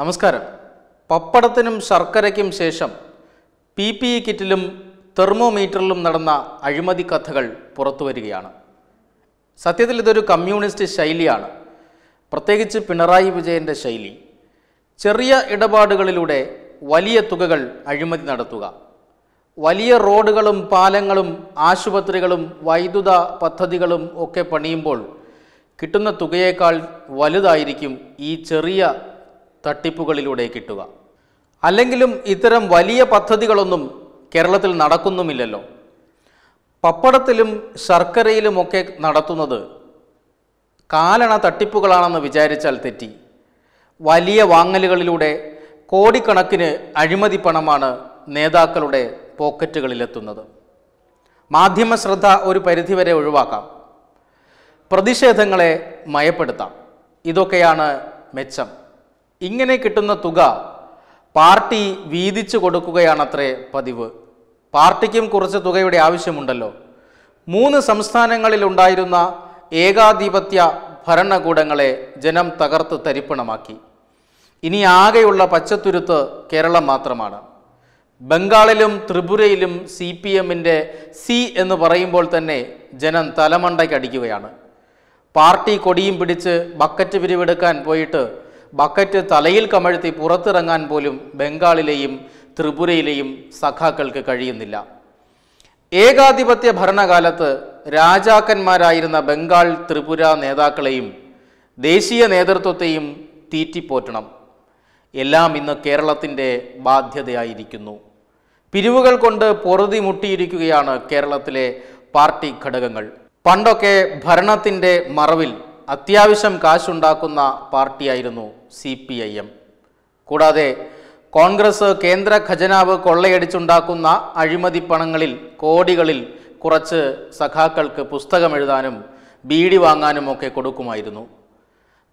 നമസ്കാരം പപ്പടത്തിനും ശർക്കരയ്ക്കും ശേഷം പി പി ഇ കിറ്റിലും തെർമോമീറ്ററിലും നടന്ന അഴിമതി കഥകൾ പുറത്തു വരികയാണ് സത്യത്തിൽ ഇതൊരു കമ്മ്യൂണിസ്റ്റ് ശൈലിയാണ് പ്രത്യേകിച്ച് പിണറായി വിജയൻ്റെ ശൈലി ചെറിയ ഇടപാടുകളിലൂടെ വലിയ തുകകൾ അഴിമതി നടത്തുക വലിയ റോഡുകളും പാലങ്ങളും ആശുപത്രികളും വൈദ്യുത പദ്ധതികളും ഒക്കെ പണിയുമ്പോൾ കിട്ടുന്ന തുകയേക്കാൾ വലുതായിരിക്കും ഈ ചെറിയ തട്ടിപ്പുകളിലൂടെ കിട്ടുക അല്ലെങ്കിലും ഇത്തരം വലിയ പദ്ധതികളൊന്നും കേരളത്തിൽ നടക്കുന്നുമില്ലല്ലോ പപ്പടത്തിലും ശർക്കരയിലുമൊക്കെ നടത്തുന്നത് കാലണ തട്ടിപ്പുകളാണെന്ന് വിചാരിച്ചാൽ തെറ്റി വലിയ വാങ്ങലുകളിലൂടെ കോടിക്കണക്കിന് അഴിമതി പണമാണ് നേതാക്കളുടെ പോക്കറ്റുകളിലെത്തുന്നത് മാധ്യമ ശ്രദ്ധ ഒരു പരിധിവരെ ഒഴിവാക്കാം പ്രതിഷേധങ്ങളെ മയപ്പെടുത്താം ഇതൊക്കെയാണ് മെച്ചം ഇങ്ങനെ കിട്ടുന്ന തുക പാർട്ടി വീതിച്ചു കൊടുക്കുകയാണത്രേ പതിവ് പാർട്ടിക്കും കുറച്ച് തുകയുടെ ആവശ്യമുണ്ടല്ലോ മൂന്ന് സംസ്ഥാനങ്ങളിലുണ്ടായിരുന്ന ഏകാധിപത്യ ഭരണകൂടങ്ങളെ ജനം തകർത്ത് തരിപ്പണമാക്കി ഇനി ആകെയുള്ള പച്ചത്തുരുത്ത് കേരളം മാത്രമാണ് ബംഗാളിലും ത്രിപുരയിലും സി പി എമ്മിൻ്റെ സി എന്ന് പറയുമ്പോൾ തന്നെ ജനം അടിക്കുകയാണ് പാർട്ടി കൊടിയും പിടിച്ച് ബക്കറ്റ് പിരിവെടുക്കാൻ പോയിട്ട് ബക്കറ്റ് തലയിൽ കമഴ്ത്തി പുറത്തിറങ്ങാൻ പോലും ബംഗാളിലെയും ത്രിപുരയിലെയും സഖാക്കൾക്ക് കഴിയുന്നില്ല ഏകാധിപത്യ ഭരണകാലത്ത് രാജാക്കന്മാരായിരുന്ന ബംഗാൾ ത്രിപുര നേതാക്കളെയും ദേശീയ നേതൃത്വത്തെയും തീറ്റിപ്പോറ്റണം എല്ലാം ഇന്ന് കേരളത്തിൻ്റെ ബാധ്യതയായിരിക്കുന്നു പിരിവുകൾ കൊണ്ട് പൊറുതി മുട്ടിയിരിക്കുകയാണ് കേരളത്തിലെ പാർട്ടി ഘടകങ്ങൾ പണ്ടൊക്കെ ഭരണത്തിൻ്റെ മറവിൽ അത്യാവശ്യം കാശുണ്ടാക്കുന്ന പാർട്ടിയായിരുന്നു സി പി ഐ എം കൂടാതെ കോൺഗ്രസ് കേന്ദ്ര ഖജനാവ് കൊള്ളയടിച്ചുണ്ടാക്കുന്ന അഴിമതി പണങ്ങളിൽ കോടികളിൽ കുറച്ച് സഖാക്കൾക്ക് പുസ്തകമെഴുതാനും ബീഡി വാങ്ങാനും ഒക്കെ കൊടുക്കുമായിരുന്നു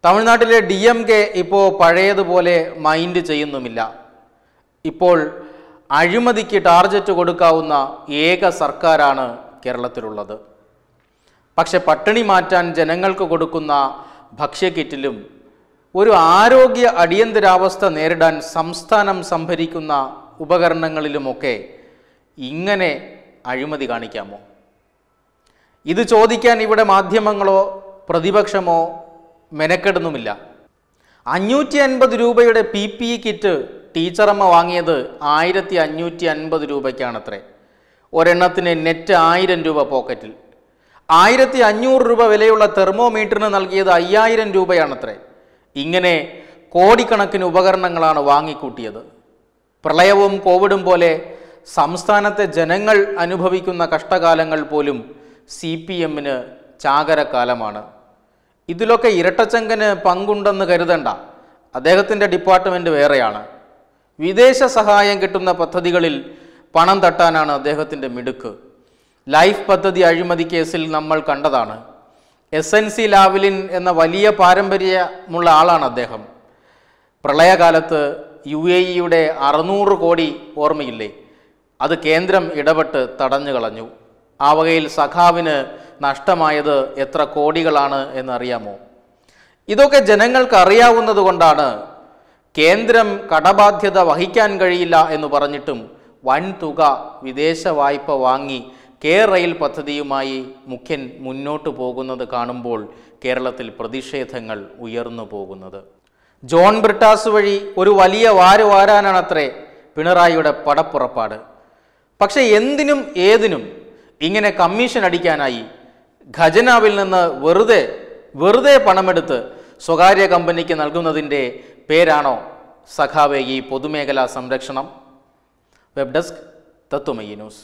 തമിഴ്നാട്ടിലെ ഡി എം കെ ഇപ്പോൾ പഴയതുപോലെ മൈൻഡ് ചെയ്യുന്നുമില്ല ഇപ്പോൾ അഴിമതിക്ക് ടാർജറ്റ് കൊടുക്കാവുന്ന ഏക സർക്കാരാണ് കേരളത്തിലുള്ളത് പക്ഷെ പട്ടിണി മാറ്റാൻ ജനങ്ങൾക്ക് കൊടുക്കുന്ന കിറ്റിലും ഒരു ആരോഗ്യ അടിയന്തരാവസ്ഥ നേരിടാൻ സംസ്ഥാനം സംഭരിക്കുന്ന ഉപകരണങ്ങളിലുമൊക്കെ ഇങ്ങനെ അഴിമതി കാണിക്കാമോ ഇത് ചോദിക്കാൻ ഇവിടെ മാധ്യമങ്ങളോ പ്രതിപക്ഷമോ മെനക്കെടുന്നുമില്ല അഞ്ഞൂറ്റി അൻപത് രൂപയുടെ പി പി ഇ കിറ്റ് ടീച്ചറമ്മ വാങ്ങിയത് ആയിരത്തി അഞ്ഞൂറ്റി അൻപത് രൂപയ്ക്കാണത്രേ ഒരെണ്ണത്തിന് നെറ്റ് ആയിരം രൂപ പോക്കറ്റിൽ ആയിരത്തി അഞ്ഞൂറ് രൂപ വിലയുള്ള തെർമോമീറ്ററിന് നൽകിയത് അയ്യായിരം രൂപയാണത്രേ ഇങ്ങനെ കോടിക്കണക്കിന് ഉപകരണങ്ങളാണ് വാങ്ങിക്കൂട്ടിയത് പ്രളയവും കോവിഡും പോലെ സംസ്ഥാനത്തെ ജനങ്ങൾ അനുഭവിക്കുന്ന കഷ്ടകാലങ്ങൾ പോലും സി പി എമ്മിന് ചാകരക്കാലമാണ് ഇതിലൊക്കെ ഇരട്ടച്ചങ്കന് പങ്കുണ്ടെന്ന് കരുതണ്ട അദ്ദേഹത്തിൻ്റെ ഡിപ്പാർട്ട്മെൻറ്റ് വേറെയാണ് വിദേശ സഹായം കിട്ടുന്ന പദ്ധതികളിൽ പണം തട്ടാനാണ് അദ്ദേഹത്തിൻ്റെ മിടുക്ക് ലൈഫ് പദ്ധതി അഴിമതി കേസിൽ നമ്മൾ കണ്ടതാണ് എസ് എൻ സി ലാവലിൻ എന്ന വലിയ പാരമ്പര്യമുള്ള ആളാണ് അദ്ദേഹം പ്രളയകാലത്ത് യു എ ഇയുടെ അറുന്നൂറ് കോടി ഓർമ്മയില്ലേ അത് കേന്ദ്രം ഇടപെട്ട് തടഞ്ഞു കളഞ്ഞു ആ വകയിൽ സഖാവിന് നഷ്ടമായത് എത്ര കോടികളാണ് എന്നറിയാമോ ഇതൊക്കെ ജനങ്ങൾക്ക് അറിയാവുന്നത് കൊണ്ടാണ് കേന്ദ്രം കടബാധ്യത വഹിക്കാൻ കഴിയില്ല എന്ന് പറഞ്ഞിട്ടും വൻതുക വിദേശ വായ്പ വാങ്ങി കെ റെയിൽ പദ്ധതിയുമായി മുഖ്യൻ മുന്നോട്ടു പോകുന്നത് കാണുമ്പോൾ കേരളത്തിൽ പ്രതിഷേധങ്ങൾ ഉയർന്നു പോകുന്നത് ജോൺ ബ്രിട്ടാസ് വഴി ഒരു വലിയ വാരാനാണത്രേ പിണറായിയുടെ പടപ്പുറപ്പാട് പക്ഷെ എന്തിനും ഏതിനും ഇങ്ങനെ കമ്മീഷൻ അടിക്കാനായി ഖജനാവിൽ നിന്ന് വെറുതെ വെറുതെ പണമെടുത്ത് സ്വകാര്യ കമ്പനിക്ക് നൽകുന്നതിൻ്റെ പേരാണോ സഖാവേ ഈ പൊതുമേഖലാ സംരക്ഷണം വെബ് ഡെസ്ക് തത്വമയി ന്യൂസ്